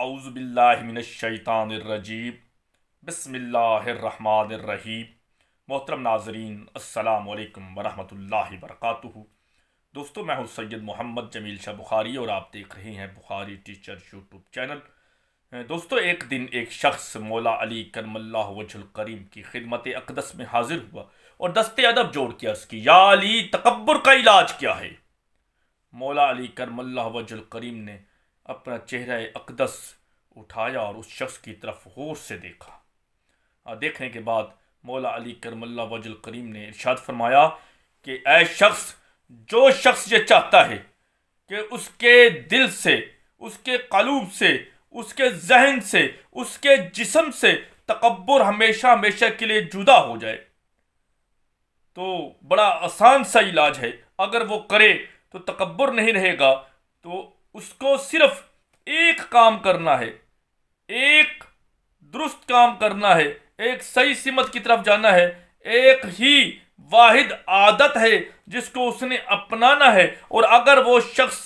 اعوذ باللہ من الشیطان الرجیب بسم اللہ الرحمن الرحیب محترم ناظرین السلام علیکم ورحمۃ اللہ وبرکاتہ دوستو میں ہوں سید محمد جمیل شاہ بخاری اور آپ دیکھ رہے ہیں بخاری ٹیچر یوٹیوب چینل دوستو ایک دن ایک شخص مولا علی کرم اللہ وجہ الکریم کی خدمت اقدس میں حاضر ہوا اور دست ادب جوڑ کیا اس کی یا علی تکبر کا علاج کیا ہے مولا علی کرم اللہ وجہ الکریم نے اپنا چہرہ اقدس اٹھایا اور اس شخص کی طرف غور سے دیکھا اور دیکھنے کے بعد مولا علی کرم اللہ وجل کریم نے ارشاد فرمایا کہ اے شخص جو شخص یہ چاہتا ہے کہ اس کے دل سے اس کے قلوب سے اس کے ذہن سے اس کے جسم سے تکبر ہمیشہ ہمیشہ کے لیے جدا ہو جائے تو بڑا آسان سا علاج ہے اگر وہ کرے تو تکبر نہیں رہے گا تو اس کو صرف ایک کام کرنا ہے ایک درست کام کرنا ہے ایک صحیح سمت کی طرف جانا ہے ایک ہی واحد عادت ہے جس کو اس نے اپنانا ہے اور اگر وہ شخص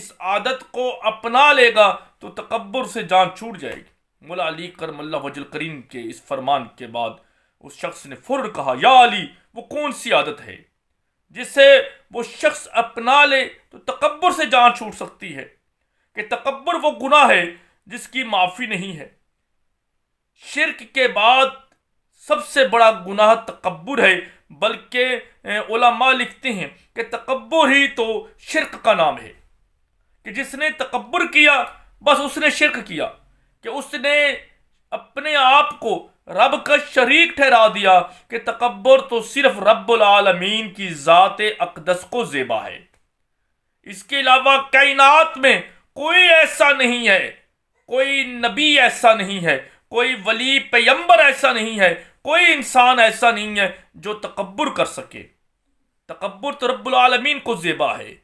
اس عادت کو اپنا لے گا تو تکبر سے جان چھوٹ جائے گی مولا علی کرم اللہ وجل کریم کے اس فرمان کے بعد اس شخص نے فر کہا یا علی وہ کون سی عادت ہے جس سے وہ شخص اپنا لے تو تکبر سے جان چھوٹ سکتی ہے کہ تکبر وہ گناہ ہے جس کی معافی نہیں ہے شرک کے بعد سب سے بڑا گناہ تکبر ہے بلکہ علماء لکھتے ہیں کہ تکبر ہی تو شرک کا نام ہے کہ جس نے تکبر کیا بس اس نے شرک کیا کہ اس نے اپنے آپ کو رب کا شریک ٹھہرا دیا کہ تکبر تو صرف رب العالمین کی ذات اقدس کو زیبا ہے اس کے علاوہ کائنات میں کوئی ایسا نہیں ہے کوئی نبی ایسا نہیں ہے کوئی ولی پیمبر ایسا نہیں ہے کوئی انسان ایسا نہیں ہے جو تکبر کر سکے تکبر تو رب العالمین کو زیبا ہے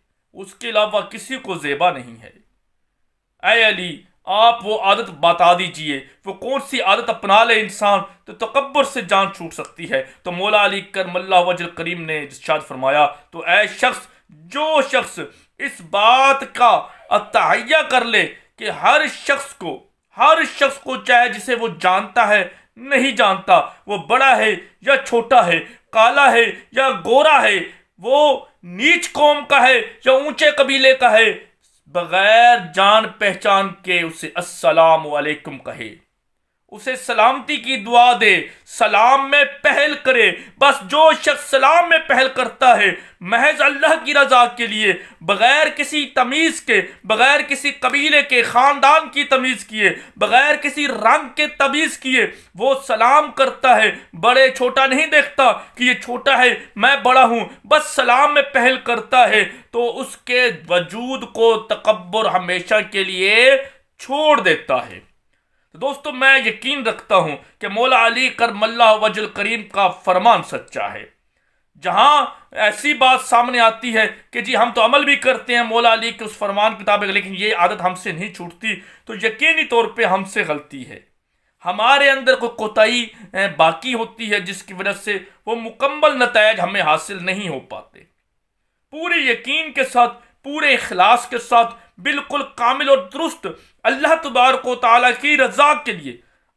اس کے علاوہ کسی کو زیبا نہیں ہے اے علی آپ وہ عادت بتا دیجئے وہ کون سی عادت اپنا لے انسان تو تکبر سے جان چھوٹ سکتی ہے تو مولا علی کرم اللہ وجل کریم نے شاید فرمایا تو اے شخص جو شخص اس بات کا اتحیہ کر لے کہ ہر شخص کو ہر شخص کو چاہے جسے وہ جانتا ہے نہیں جانتا وہ بڑا ہے یا چھوٹا ہے کالا ہے یا گورا ہے وہ نیچ قوم کا ہے یا اونچے قبیلے کا ہے بغیر جان پہچان کے اسے السلام علیکم کہے اسے سلامتی کی دعا دے سلام میں پہل کرے بس جو شخص سلام میں پہل کرتا ہے محض اللہ کی رضا کے لیے بغیر کسی تمیز کے بغیر کسی قبیلے کے خاندان کی تمیز کیے بغیر کسی رنگ کے تمیز کیے وہ سلام کرتا ہے بڑے چھوٹا نہیں دیکھتا کہ یہ چھوٹا ہے میں بڑا ہوں بس سلام میں پہل کرتا ہے تو اس کے وجود کو تکبر ہمیشہ کے لیے چھوڑ دیتا ہے تو دوستو میں یقین رکھتا ہوں کہ مولا علی کرم اللہ وج کریم کا فرمان سچا ہے جہاں ایسی بات سامنے آتی ہے کہ جی ہم تو عمل بھی کرتے ہیں مولا علی کے اس فرمان کتاب لیکن یہ عادت ہم سے نہیں چھوٹتی تو یقینی طور پہ ہم سے غلطی ہے ہمارے اندر کوئی کوتاہی باقی ہوتی ہے جس کی وجہ سے وہ مکمل نتائج ہمیں حاصل نہیں ہو پاتے پورے یقین کے ساتھ پورے اخلاص کے ساتھ بالکل کامل اور درست اللہ تبار کو تعالیٰ کی رضا کے لیے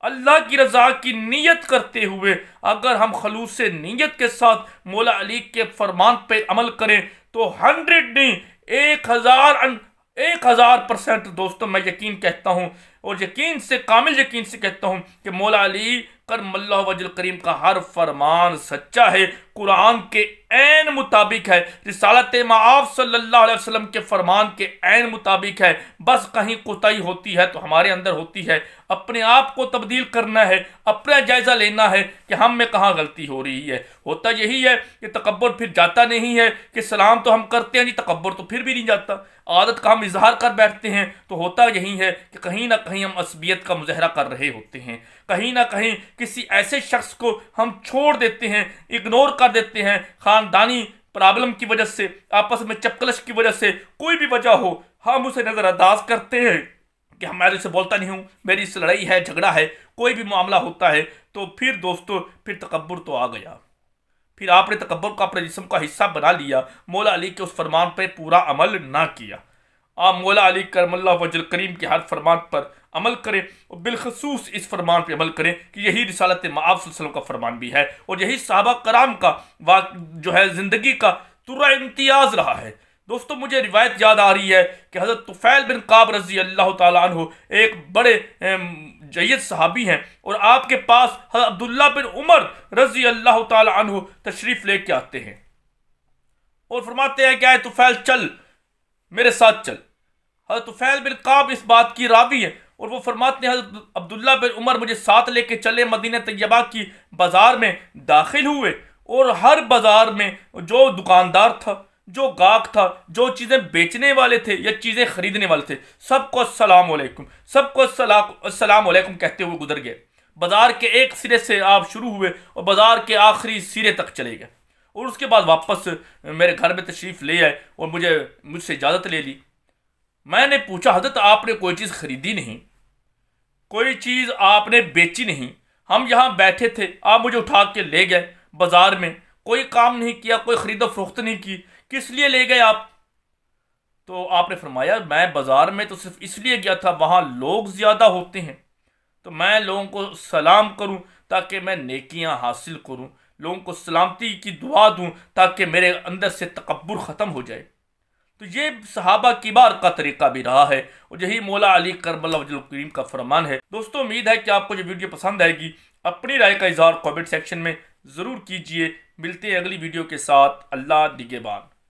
اللہ کی رضا کی نیت کرتے ہوئے اگر ہم خلوص نیت کے ساتھ مولا علی کے فرمان پہ عمل کریں تو ہنڈریڈ نہیں ایک ہزار ایک ہزار پرسنٹ دوستوں میں یقین کہتا ہوں اور یقین سے کامل یقین سے کہتا ہوں کہ مولا علی کرم اللہ وجل کریم کا ہر فرمان سچا ہے قرآن کے عین مطابق ہے رسالت معاف صلی اللہ علیہ وسلم کے فرمان کے عین مطابق ہے بس کہیں کتا ہوتی ہے تو ہمارے اندر ہوتی ہے اپنے آپ کو تبدیل کرنا ہے اپنا جائزہ لینا ہے کہ ہم میں کہاں غلطی ہو رہی ہے ہوتا یہی ہے کہ تکبر پھر جاتا نہیں ہے کہ سلام تو ہم کرتے ہیں جی تکبر تو پھر بھی نہیں جاتا عادت کا ہم اظہار کر بیٹھتے ہیں تو ہوتا یہی ہے کہ کہیں نہ کہیں کہیں ہم عصبیت کا مظہرہ کر رہے ہوتے ہیں کہیں نہ کہیں کسی ایسے شخص کو ہم چھوڑ دیتے ہیں اگنور کر دیتے ہیں خاندانی پرابلم کی وجہ سے آپس میں چپکلش کی وجہ سے کوئی بھی وجہ ہو ہم اسے نظر انداز کرتے ہیں کہ ہم میں اسے بولتا نہیں ہوں میری اس لڑائی ہے جھگڑا ہے کوئی بھی معاملہ ہوتا ہے تو پھر دوستو پھر تکبر تو آ گیا پھر آپ نے تکبر کو اپنے جسم کا حصہ بنا لیا مولا علی کے اس فرمان پہ پورا عمل نہ کیا آپ مولا علی کرم اللہ وجل کریم کے ہر فرمان پر عمل کریں اور بالخصوص اس فرمان پر عمل کریں کہ یہی رسالت معاف صلی اللہ علیہ وسلم کا فرمان بھی ہے اور یہی صحابہ کرام کا واقع ہے زندگی کا ترہ امتیاز رہا ہے دوستو مجھے روایت یاد آ رہی ہے کہ حضرت طفیل بن قاب رضی اللہ تعالیٰ عنہ ایک بڑے جید صحابی ہیں اور آپ کے پاس حضرت عبداللہ بن عمر رضی اللہ تعالیٰ عنہ تشریف لے کے آتے ہیں اور فرماتے ہیں کہ آئے طفیل چل میرے ساتھ چل حضرت فیل بن قاب اس بات کی راوی ہے اور وہ فرماتے ہیں حضرت عبداللہ بن عمر مجھے ساتھ لے کے چلے مدینہ طیبہ کی بازار میں داخل ہوئے اور ہر بازار میں جو دکاندار تھا جو گاہک تھا جو چیزیں بیچنے والے تھے یا چیزیں خریدنے والے تھے سب کو السلام علیکم سب کو السلام علیکم کہتے ہوئے گزر گئے بازار کے ایک سرے سے آپ شروع ہوئے اور بازار کے آخری سرے تک چلے گئے اور اس کے بعد واپس میرے گھر میں تشریف لے آئے اور مجھے مجھ سے اجازت لے لی میں نے پوچھا حضرت آپ نے کوئی چیز خریدی نہیں کوئی چیز آپ نے بیچی نہیں ہم یہاں بیٹھے تھے آپ مجھے اٹھا کے لے گئے بازار میں کوئی کام نہیں کیا کوئی خرید و فروخت نہیں کی کس لیے لے گئے آپ تو آپ نے فرمایا میں بازار میں تو صرف اس لیے گیا تھا وہاں لوگ زیادہ ہوتے ہیں تو میں لوگوں کو سلام کروں تاکہ میں نیکیاں حاصل کروں لوگوں کو سلامتی کی دعا دوں تاکہ میرے اندر سے تکبر ختم ہو جائے تو یہ صحابہ کی بار کا طریقہ بھی رہا ہے اور یہی مولا علی کرم اللہ وجل کریم کا فرمان ہے دوستو امید ہے کہ آپ کو یہ ویڈیو پسند آئے گی اپنی رائے کا اظہار کومنٹ سیکشن میں ضرور کیجئے ملتے ہیں اگلی ویڈیو کے ساتھ اللہ نگہبان